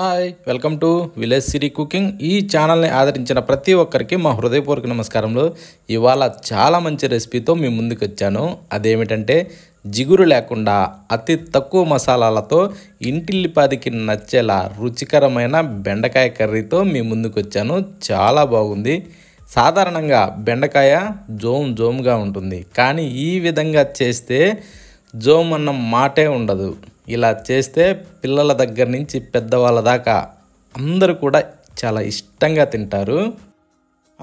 hi welcome to village Siri cooking ఈ ఛానల్ని ఆదరించిన ప్రతి ఒక్కరికి మా హృదయపూర్వక నమస్కారంలో ఇవాళ చాలా మంచి రెసిపీతో మీ ముందుకు వచ్చాను అదేమిటంటే జిగురు లేకుండా అతి తక్కువ మసాలాలతో ఇంటిల్లిపాదికి నచ్చేలా రుచికరమైన బెండకాయ కర్రీతో మీ ముందుకు వచ్చాను చాలా బాగుంది సాధారణంగా బెండకాయ జోమ్ జోమ్గా ఉంటుంది కానీ ఈ విధంగా చేస్తే జోమ్ అన్న మాటే ఉండదు ఇలా చేస్తే పిల్లల దగ్గర నుంచి పెద్దవాళ్ళ దాకా అందరూ కూడా చాలా ఇష్టంగా తింటారు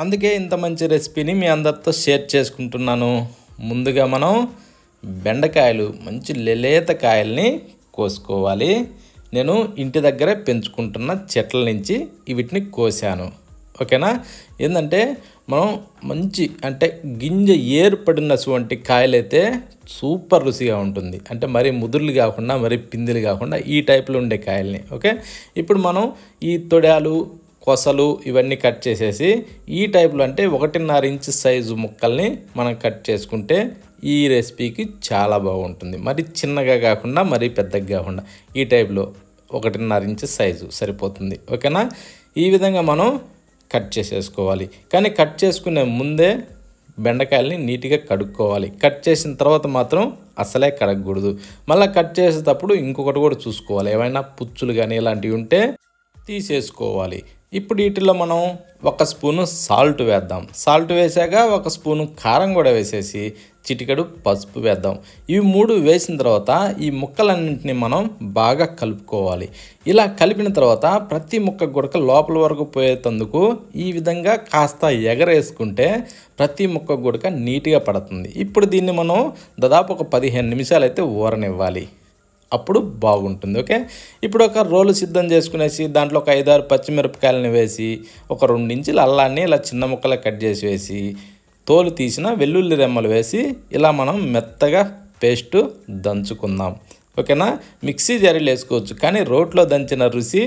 అందుకే ఇంత మంచి రెసిపీని మీ అందరితో షేర్ చేసుకుంటున్నాను ముందుగా మనం బెండకాయలు మంచి లేత కాయల్ని కోసుకోవాలి నేను ఇంటి దగ్గరే పెంచుకుంటున్న చెట్ల నుంచి వీటిని కోసాను ఓకేనా ఏంటంటే మనం మంచి అంటే గింజ ఏర్పడినటువంటి కాయలైతే సూపర్ రుచిగా ఉంటుంది అంటే మరీ ముదురులు కాకుండా మరీ పిందిలు కాకుండా ఈ టైప్లో ఉండే కాయల్ని ఓకే ఇప్పుడు మనం ఈ తొడాలు కొసలు ఇవన్నీ కట్ చేసేసి ఈ టైప్లో అంటే ఒకటిన్నర ఇంచ్ సైజు ముక్కల్ని మనం కట్ చేసుకుంటే ఈ రెసిపీకి చాలా బాగుంటుంది మరి చిన్నగా కాకుండా మరీ పెద్దగా కాకుండా ఈ టైప్లో ఒకటిన్నర ఇంచ్ సైజు సరిపోతుంది ఓకేనా ఈ విధంగా మనం కట్ చేసేసుకోవాలి కానీ కట్ చేసుకునే ముందే బెండకాయల్ని నీట్గా కడుక్కోవాలి కట్ చేసిన తర్వాత మాత్రం అసలే కడగకూడదు మళ్ళీ కట్ చేసేటప్పుడు ఇంకొకటి కూడా చూసుకోవాలి ఏమైనా పుచ్చులు కానీ ఇలాంటివి ఉంటే తీసేసుకోవాలి ఇప్పుడు వీటిలో మనం ఒక స్పూను సాల్ట్ వేద్దాం సాల్ట్ వేసాక ఒక స్పూను కారం కూడా వేసేసి చిటికెడు పసుపు వేద్దాం ఇవి మూడు వేసిన తర్వాత ఈ ముక్కలన్నింటినీ మనం బాగా కలుపుకోవాలి ఇలా కలిపిన తర్వాత ప్రతి ముక్క గుడక లోపల వరకు పోయేటందుకు ఈ విధంగా కాస్త ఎగరేసుకుంటే ప్రతి ముక్క గుడక నీట్గా పడుతుంది ఇప్పుడు దీన్ని మనం దాదాపు ఒక పదిహేను నిమిషాలు అయితే ఊరనివ్వాలి అప్పుడు బాగుంటుంది ఓకే ఇప్పుడు ఒక రోలు సిద్ధం చేసుకునేసి దాంట్లో ఒక ఐదారు పచ్చిమిరపకాయలను వేసి ఒక రెండు ఇంచుల అల్లాన్ని ఇలా చిన్న ముక్కలు కట్ చేసి వేసి తోలు తీసిన వెల్లుల్లి రెమ్మలు వేసి ఇలా మనం మెత్తగా పేస్టు దంచుకుందాం ఓకేనా మిక్సీ జారీలు వేసుకోవచ్చు కానీ రోట్లో దంచిన రుచి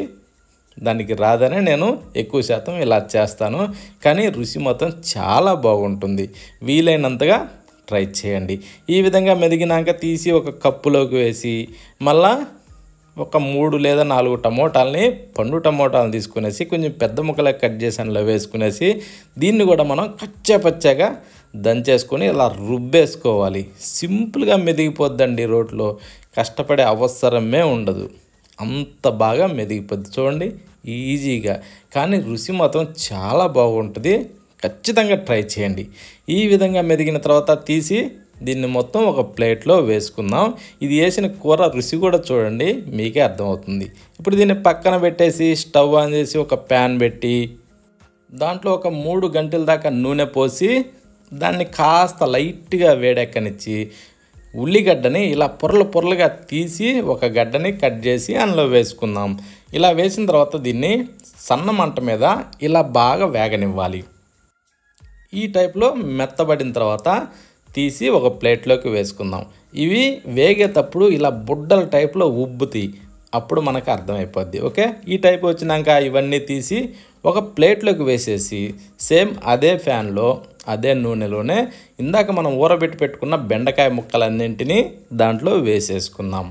దానికి రాదనే నేను ఎక్కువ శాతం ఇలా చేస్తాను కానీ రుచి మొత్తం చాలా బాగుంటుంది వీలైనంతగా ట్రై చేయండి ఈ విధంగా మెదిగినాక తీసి ఒక కప్పులోకి వేసి మళ్ళా ఒక మూడు లేదా నాలుగు టమోటాలని పండు టమోటాలను తీసుకునేసి కొంచెం పెద్ద ముక్కలా కట్ చేసి అందులో వేసుకునేసి దీన్ని కూడా మనం కచ్చాపచ్చాగా దంచేసుకొని ఇలా రుబ్బేసుకోవాలి సింపుల్గా మెదిగిపోద్దండి రోట్లో కష్టపడే అవసరమే ఉండదు అంత బాగా మెదిగిపోద్ది చూడండి ఈజీగా కానీ రుచి మాత్రం చాలా బాగుంటుంది ఖచ్చితంగా ట్రై చేయండి ఈ విధంగా మెదిగిన తర్వాత తీసి దీన్ని మొత్తం ఒక ప్లేట్లో వేసుకుందాం ఇది వేసిన కూర రుచి కూడా చూడండి మీకే అర్థమవుతుంది ఇప్పుడు దీన్ని పక్కన పెట్టేసి స్టవ్ ఆన్ చేసి ఒక ప్యాన్ పెట్టి దాంట్లో ఒక మూడు గంటల దాకా నూనె పోసి దాన్ని కాస్త లైట్గా వేడెక్కనిచ్చి ఉల్లిగడ్డని ఇలా పొరలు పొరలుగా తీసి ఒక గడ్డని కట్ చేసి అందులో వేసుకుందాం ఇలా వేసిన తర్వాత దీన్ని సన్న మంట మీద ఇలా బాగా వేగనివ్వాలి ఈ టైప్లో మెత్తబడిన తర్వాత తీసి ఒక ప్లేట్లోకి వేసుకుందాం ఇవి వేగేటప్పుడు ఇలా బుడ్డల టైప్లో ఉబ్బుతాయి అప్పుడు మనకు అర్థమైపోద్ది ఓకే ఈ టైప్ వచ్చినాక ఇవన్నీ తీసి ఒక ప్లేట్లోకి వేసేసి సేమ్ అదే ఫ్యాన్లో అదే నూనెలోనే ఇందాక మనం ఊరబెట్టి పెట్టుకున్న బెండకాయ ముక్కలన్నింటినీ దాంట్లో వేసేసుకుందాం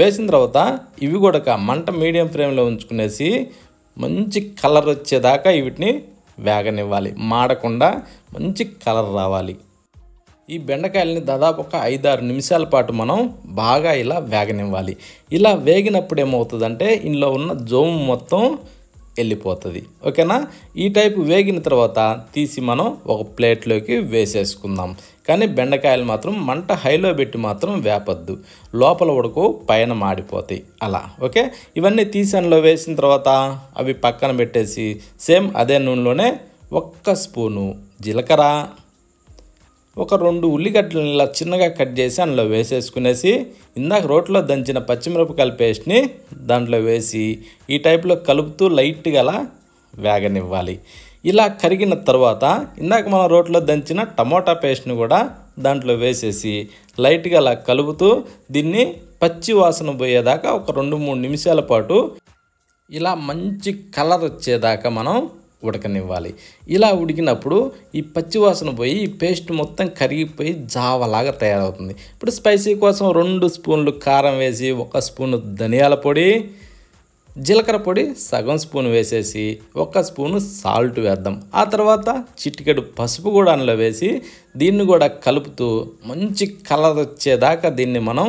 వేసిన తర్వాత ఇవి కూడా మంట మీడియం ఫ్లేమ్లో ఉంచుకునేసి మంచి కలర్ వచ్చేదాకా వీటిని వేగనివ్వాలి మాడకుండా మంచి కలర్ రావాలి ఈ బెండకాయలని దాదాపు ఒక ఐదారు నిమిషాల పాటు మనం బాగా ఇలా వేగనివ్వాలి ఇలా వేగినప్పుడు ఏమవుతుందంటే ఇందులో ఉన్న జోము మొత్తం వెళ్ళిపోతుంది ఓకేనా ఈ టైప్ వేగిన తర్వాత తీసి మనం ఒక ప్లేట్లోకి వేసేసుకుందాం కానీ బెండకాయలు మాత్రం మంట హైలో పెట్టి మాత్రం వేపద్దు లోపల ఉడకు పైన మాడిపోతాయి అలా ఓకే ఇవన్నీ తీసన్లో వేసిన తర్వాత అవి పక్కన పెట్టేసి సేమ్ అదే నూనెలోనే ఒక్క స్పూను జీలకర్ర ఒక రెండు ఉల్లిగడ్డలను ఇలా చిన్నగా కట్ చేసి అందులో వేసేసుకునేసి ఇందాక రోట్లో దంచిన పచ్చిమిరపకాయల పేస్ట్ని దాంట్లో వేసి ఈ టైప్లో కలుపుతూ లైట్గా అలా వేగనివ్వాలి ఇలా కరిగిన తర్వాత ఇందాక మనం రోట్లో దంచిన టమోటా పేస్ట్ని కూడా దాంట్లో వేసేసి లైట్గా అలా కలుపుతూ దీన్ని పచ్చి వాసన పోయేదాకా ఒక రెండు మూడు నిమిషాల పాటు ఇలా మంచి కలర్ వచ్చేదాకా మనం ఉడకనివ్వాలి ఇలా ఉడికినప్పుడు ఈ పచ్చివాసన పోయి ఈ పేస్ట్ మొత్తం కరిగిపోయి జావలాగా తయారవుతుంది ఇప్పుడు స్పైసీ కోసం రెండు స్పూన్లు కారం వేసి ఒక స్పూన్ ధనియాల పొడి జీలకర్ర పొడి సగం స్పూన్ వేసేసి ఒక స్పూను సాల్ట్ వేద్దాం ఆ తర్వాత చిటికెడు పసుపు కూడా అందులో వేసి దీన్ని కూడా కలుపుతూ మంచి కలర్ వచ్చేదాకా దీన్ని మనం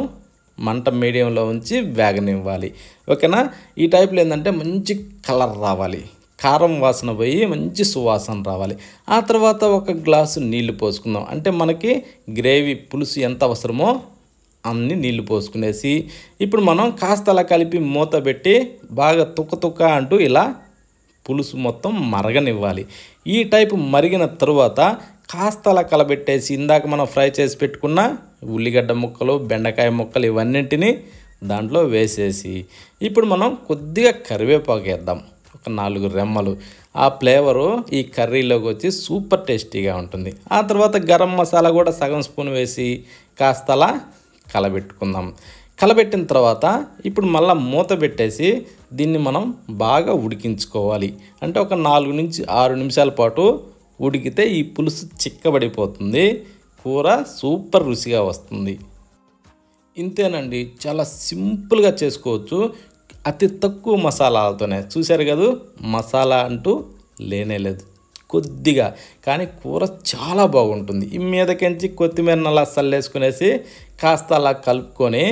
మంట మీడియంలో ఉంచి వేగనివ్వాలి ఓకేనా ఈ టైప్లో ఏంటంటే మంచి కలర్ రావాలి కారం వాసన పోయి మంచి సువాసన రావాలి ఆ తర్వాత ఒక గ్లాసు నీళ్లు పోసుకుందాం అంటే మనకి గ్రేవీ పులుసు ఎంత అవసరమో అన్ని నీళ్లు పోసుకునేసి ఇప్పుడు మనం కాస్త అలా కలిపి మూత పెట్టి బాగా తుక్క తుక్క అంటూ ఇలా పులుసు మొత్తం మరగనివ్వాలి ఈ టైపు మరిగిన తరువాత కాస్త అలా కలబెట్టేసి ఇందాక మనం ఫ్రై చేసి పెట్టుకున్న ఉల్లిగడ్డ ముక్కలు బెండకాయ ముక్కలు ఇవన్నింటినీ దాంట్లో వేసేసి ఇప్పుడు మనం కొద్దిగా కరివేపాకు వేద్దాం ఒక నాలుగు రెమ్మలు ఆ ఫ్లేవరు ఈ కర్రీలోకి వచ్చి సూపర్ టేస్టీగా ఉంటుంది ఆ తర్వాత గరం మసాలా కూడా సగం స్పూన్ వేసి కాస్తలా కలబెట్టుకుందాం కలబెట్టిన తర్వాత ఇప్పుడు మళ్ళీ మూత పెట్టేసి దీన్ని మనం బాగా ఉడికించుకోవాలి అంటే ఒక నాలుగు నుంచి ఆరు నిమిషాల పాటు ఉడికితే ఈ పులుసు చిక్కబడిపోతుంది కూర సూపర్ రుచిగా వస్తుంది ఇంతేనండి చాలా సింపుల్గా చేసుకోవచ్చు అతి తక్కువ మసాలాలతోనే చూశారు కదా మసాలా అంటూ లేనే లేదు కొద్దిగా కానీ కూర చాలా బాగుంటుంది ఈ మీదకించి కొత్తిమీర అలా చల్లేసుకునేసి కాస్త అలా కలుపుకొని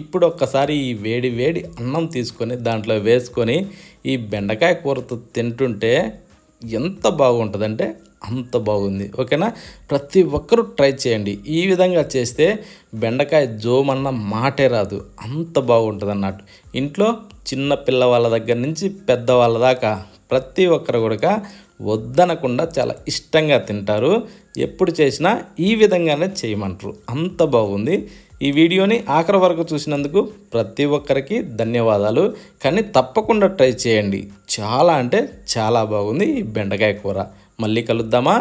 ఇప్పుడు ఒక్కసారి ఈ వేడి వేడి అన్నం తీసుకొని దాంట్లో వేసుకొని ఈ బెండకాయ కూరతో తింటుంటే ఎంత బాగుంటుందంటే అంత బాగుంది ఓకేనా ప్రతి ఒక్కరూ ట్రై చేయండి ఈ విధంగా చేస్తే బెండకాయ జోమన్న మాటే రాదు అంత బాగుంటుంది అన్నట్టు ఇంట్లో చిన్న పిల్లవాళ్ళ దగ్గర నుంచి పెద్దవాళ్ళ దాకా ప్రతి ఒక్కరు కూడా వద్దనకుండా చాలా ఇష్టంగా తింటారు ఎప్పుడు చేసినా ఈ విధంగానే చేయమంటారు అంత బాగుంది ఈ వీడియోని ఆఖరి వరకు చూసినందుకు ప్రతి ఒక్కరికి ధన్యవాదాలు కానీ తప్పకుండా ట్రై చేయండి చాలా అంటే చాలా బాగుంది ఈ బెండకాయ కూర మళ్ళీ కలుద్దామా